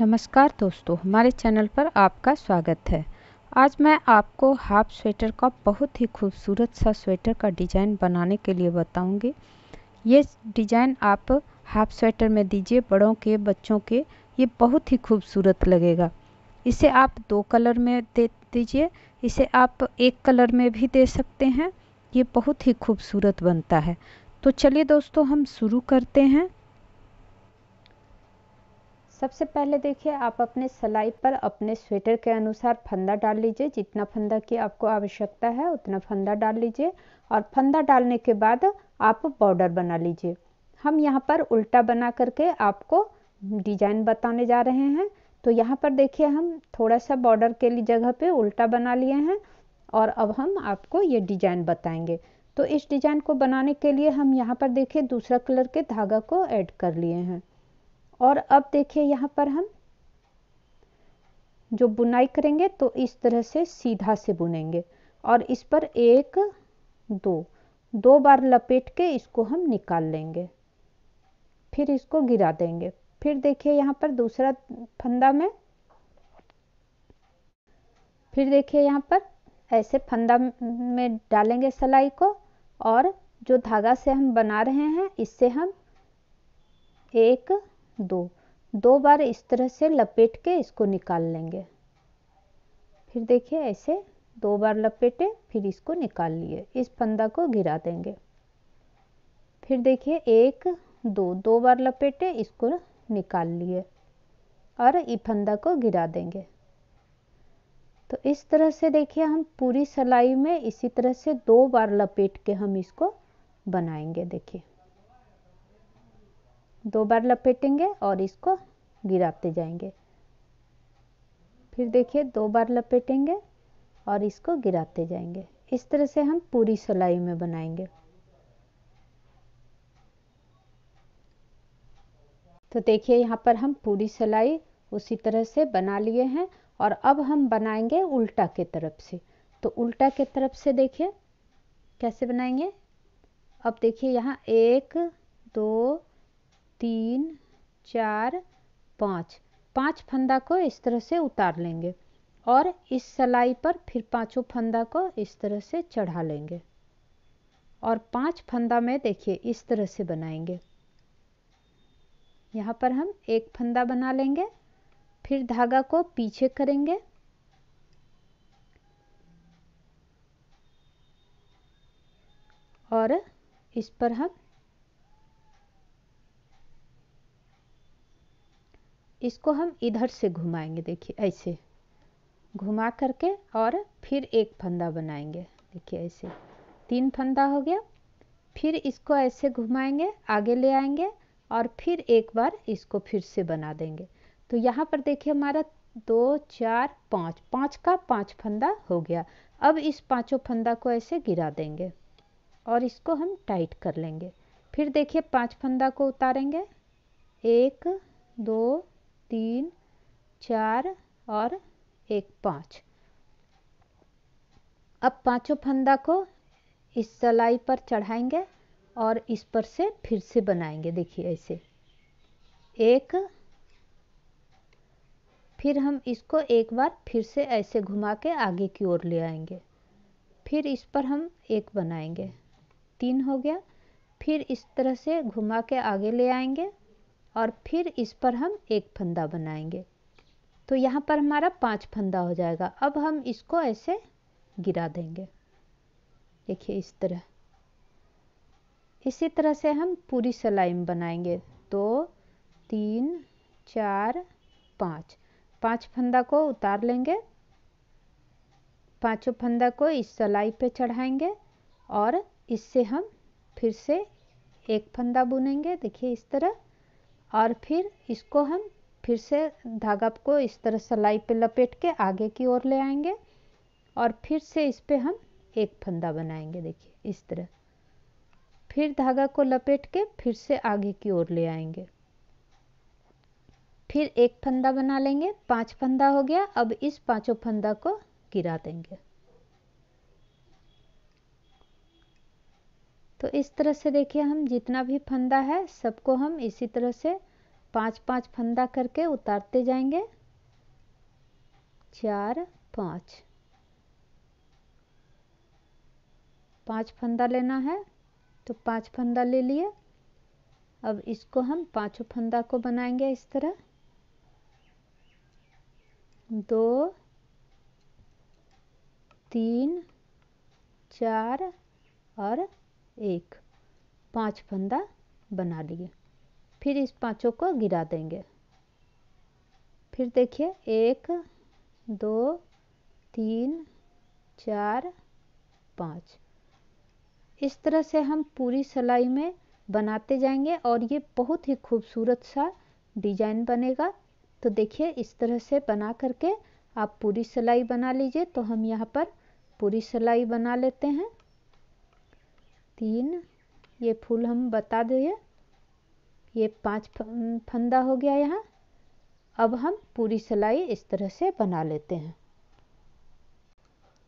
नमस्कार दोस्तों हमारे चैनल पर आपका स्वागत है आज मैं आपको हाफ स्वेटर का बहुत ही खूबसूरत सा स्वेटर का डिज़ाइन बनाने के लिए बताऊंगी ये डिज़ाइन आप हाफ स्वेटर में दीजिए बड़ों के बच्चों के ये बहुत ही खूबसूरत लगेगा इसे आप दो कलर में दे दीजिए इसे आप एक कलर में भी दे सकते हैं ये बहुत ही खूबसूरत बनता है तो चलिए दोस्तों हम शुरू करते हैं सबसे पहले देखिए आप अपने सिलाई पर अपने स्वेटर के अनुसार फंदा डाल लीजिए जितना फंदा की आपको आवश्यकता है उतना फंदा डाल लीजिए और फंदा डालने के बाद आप बॉर्डर बना लीजिए हम यहाँ पर उल्टा बना करके आपको डिजाइन बताने जा रहे हैं तो यहाँ पर देखिए हम थोड़ा सा बॉर्डर के लिए जगह पे उल्टा बना लिए हैं और अब हम आपको ये डिजाइन बताएंगे तो इस डिजाइन को बनाने के लिए हम यहाँ पर देखिए दूसरा कलर के धागा को ऐड कर लिए हैं और अब देखिए यहाँ पर हम जो बुनाई करेंगे तो इस तरह से सीधा से बुनेंगे और इस पर एक दो दो बार लपेट के इसको हम निकाल लेंगे फिर इसको गिरा देंगे फिर देखिए यहाँ पर दूसरा फंदा में फिर देखिए यहाँ पर ऐसे फंदा में डालेंगे सलाई को और जो धागा से हम बना रहे हैं इससे हम एक दो दो बार इस तरह से लपेट के इसको निकाल लेंगे फिर देखिए ऐसे दो बार लपेटे फिर इसको निकाल लिए इस फंदा को गिरा देंगे फिर देखिए एक दो दो बार लपेटे इसको निकाल लिए और ये फंदा को गिरा देंगे तो इस तरह से देखिए हम पूरी सलाई में इसी तरह से दो बार लपेट के हम इसको बनाएंगे देखिए दो बार लपेटेंगे और इसको गिराते जाएंगे फिर देखिए दो बार लपेटेंगे और इसको गिराते जाएंगे इस तरह से हम पूरी सिलाई में बनाएंगे तो देखिए यहाँ पर हम पूरी सिलाई उसी तरह से बना लिए हैं और अब हम बनाएंगे उल्टा के तरफ से तो उल्टा के तरफ से देखिए कैसे बनाएंगे अब देखिए यहाँ एक दो तीन चार पाँच पांच फंदा को इस तरह से उतार लेंगे और इस सलाई पर फिर पांचों फंदा को इस तरह से चढ़ा लेंगे और पांच फंदा में देखिए इस तरह से बनाएंगे यहाँ पर हम एक फंदा बना लेंगे फिर धागा को पीछे करेंगे और इस पर हम इसको हम इधर से घुमाएंगे देखिए ऐसे घुमा करके और फिर एक फंदा बनाएंगे देखिए ऐसे तीन फंदा हो गया फिर इसको ऐसे घुमाएंगे आगे ले आएंगे और फिर एक बार इसको फिर से बना देंगे तो यहाँ पर देखिए हमारा दो चार पाँच पाँच का पाँच फंदा हो गया अब इस पाँचों फंदा को ऐसे गिरा देंगे और इसको हम टाइट कर लेंगे फिर देखिए पाँच फंदा को उतारेंगे एक दो तीन चार और एक पाँच अब पांचों फंदा को इस सलाई पर चढ़ाएंगे और इस पर से फिर से बनाएंगे देखिए ऐसे एक फिर हम इसको एक बार फिर से ऐसे घुमा के आगे की ओर ले आएंगे फिर इस पर हम एक बनाएंगे तीन हो गया फिर इस तरह से घुमा के आगे ले आएंगे और फिर इस पर हम एक फंदा बनाएंगे तो यहाँ पर हमारा पांच फंदा हो जाएगा अब हम इसको ऐसे गिरा देंगे देखिए इस तरह इसी तरह से हम पूरी सलाइम बनाएंगे दो तीन चार पाँच पांच फंदा को उतार लेंगे पांचों फंदा को इस सलाई पे चढ़ाएंगे और इससे हम फिर से एक फंदा बुनेंगे देखिए इस तरह और फिर इसको हम फिर से धागा को इस तरह सलाई पे लपेट के आगे की ओर ले आएंगे और फिर से इस पर हम एक फंदा बनाएंगे देखिए इस तरह फिर धागा को लपेट के फिर से आगे की ओर ले आएंगे फिर एक फंदा बना लेंगे पांच फंदा हो गया अब इस पांचों फंदा को गिरा देंगे तो इस तरह से देखिए हम जितना भी फंदा है सबको हम इसी तरह से पाँच पाँच फंदा करके उतारते जाएंगे चार पाँच पांच फंदा लेना है तो पाँच फंदा ले लिए अब इसको हम पांचों फंदा को बनाएंगे इस तरह दो तीन चार और एक पांच फंदा बना लिए फिर इस पांचों को गिरा देंगे फिर देखिए एक दो तीन चार पाँच इस तरह से हम पूरी सिलाई में बनाते जाएंगे और ये बहुत ही खूबसूरत सा डिजाइन बनेगा तो देखिए इस तरह से बना करके आप पूरी सिलाई बना लीजिए तो हम यहाँ पर पूरी सिलाई बना लेते हैं तीन ये फूल हम बता दिए ये पांच फंदा हो गया यहाँ अब हम पूरी सिलाई इस तरह से बना लेते हैं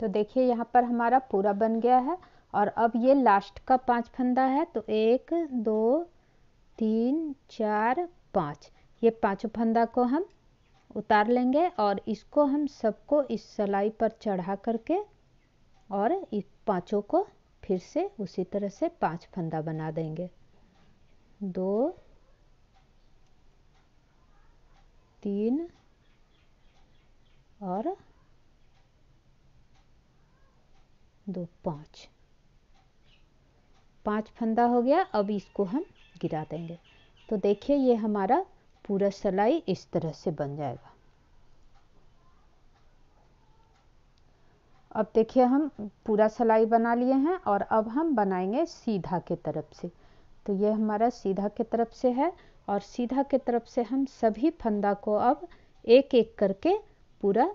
तो देखिए यहाँ पर हमारा पूरा बन गया है और अब ये लास्ट का पांच फंदा है तो एक दो तीन चार पाँच ये पाँचों फंदा को हम उतार लेंगे और इसको हम सबको इस सिलाई पर चढ़ा करके और इस पाँचों को फिर से उसी तरह से पांच फंदा बना देंगे दो तीन और दो पांच पांच फंदा हो गया अब इसको हम गिरा देंगे तो देखिए ये हमारा पूरा सलाई इस तरह से बन जाएगा अब देखिए हम पूरा सलाई बना लिए हैं और अब हम बनाएंगे सीधा के तरफ से तो ये हमारा सीधा के तरफ से है और सीधा के तरफ से हम सभी फंदा को अब एक एक करके पूरा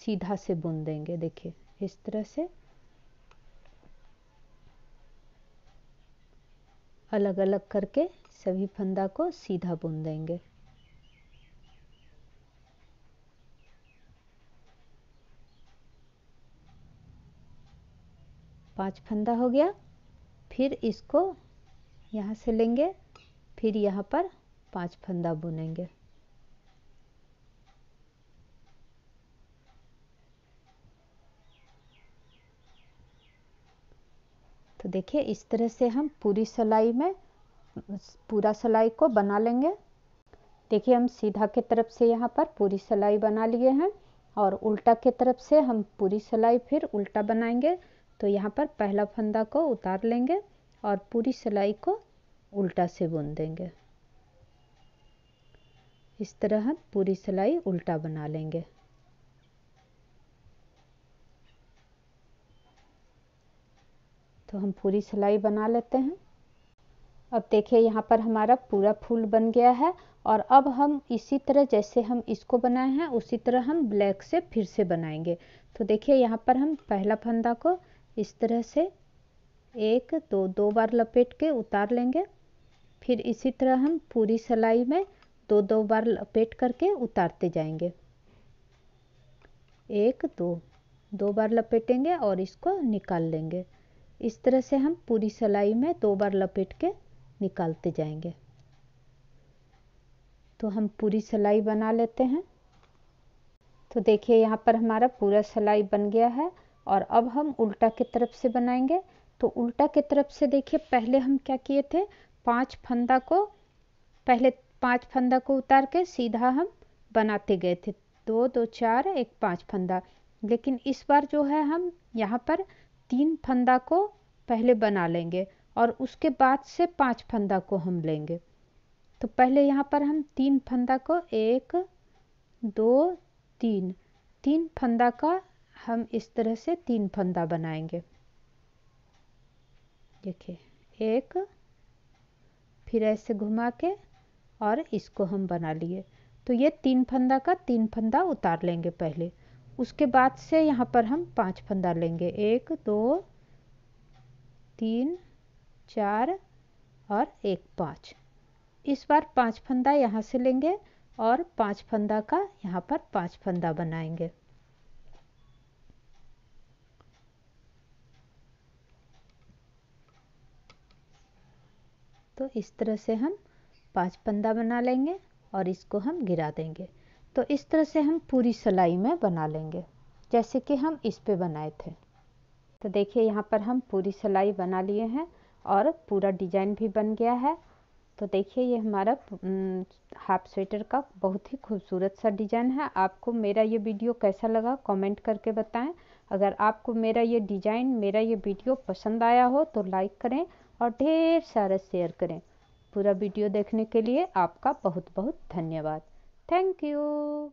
सीधा से बुन देंगे देखिए इस तरह से अलग अलग करके सभी फंदा को सीधा बुन देंगे पाँच फंदा हो गया फिर इसको यहाँ से लेंगे फिर यहाँ पर पाँच फंदा बुनेंगे तो देखिए इस तरह से हम पूरी सलाई में पूरा सलाई को बना लेंगे देखिए हम सीधा के तरफ से यहाँ पर पूरी सलाई बना लिए हैं और उल्टा के तरफ से हम पूरी सलाई फिर उल्टा बनाएंगे तो यहाँ पर पहला फंदा को उतार लेंगे और पूरी सिलाई को उल्टा से बुन देंगे इस तरह हम पूरी सिलाई उल्टा बना लेंगे तो हम पूरी सिलाई बना लेते हैं अब देखिए यहाँ पर हमारा पूरा फूल बन गया है और अब हम इसी तरह जैसे हम इसको बनाए हैं उसी तरह हम ब्लैक से फिर से बनाएंगे तो देखिए यहाँ पर हम पहला फंदा को इस तरह से एक दो दो बार लपेट के उतार लेंगे फिर इसी तरह हम पूरी सिलाई में दो दो बार लपेट करके उतारते जाएंगे एक दो दो बार लपेटेंगे और इसको निकाल लेंगे इस तरह से हम पूरी सिलाई में दो बार लपेट के निकालते जाएंगे तो हम पूरी सिलाई बना लेते हैं तो देखिए यहाँ पर हमारा पूरा सिलाई बन गया है और अब हम उल्टा की तरफ से बनाएंगे तो उल्टा की तरफ से देखिए पहले हम क्या किए थे पांच फंदा को पहले पांच फंदा को उतार के सीधा हम बनाते गए थे दो दो चार एक पांच फंदा लेकिन इस बार जो है हम यहाँ पर तीन फंदा को पहले बना लेंगे और उसके बाद से पांच फंदा को हम लेंगे तो पहले यहाँ पर हम तीन फंदा को एक दो तीन तीन फंदा का हम इस तरह से तीन फंदा बनाएंगे देखिए एक फिर ऐसे घुमा के और इसको हम बना लिए तो ये तीन फंदा का तीन फंदा उतार लेंगे पहले उसके बाद से यहाँ पर हम पांच फंदा लेंगे एक दो तीन चार और एक पाँच इस बार पांच फंदा यहाँ से लेंगे और पांच फंदा का यहाँ पर पांच फंदा बनाएंगे तो इस तरह से हम पांच पंदा बना लेंगे और इसको हम गिरा देंगे तो इस तरह से हम पूरी सिलाई में बना लेंगे जैसे कि हम इस पे बनाए थे तो देखिए यहाँ पर हम पूरी सिलाई बना लिए हैं और पूरा डिजाइन भी बन गया है तो देखिए ये हमारा हाफ स्वेटर का बहुत ही खूबसूरत सा डिज़ाइन है आपको मेरा ये वीडियो कैसा लगा कमेंट करके बताएं अगर आपको मेरा ये डिज़ाइन मेरा ये वीडियो पसंद आया हो तो लाइक करें और ढेर सारा शेयर करें पूरा वीडियो देखने के लिए आपका बहुत बहुत धन्यवाद थैंक यू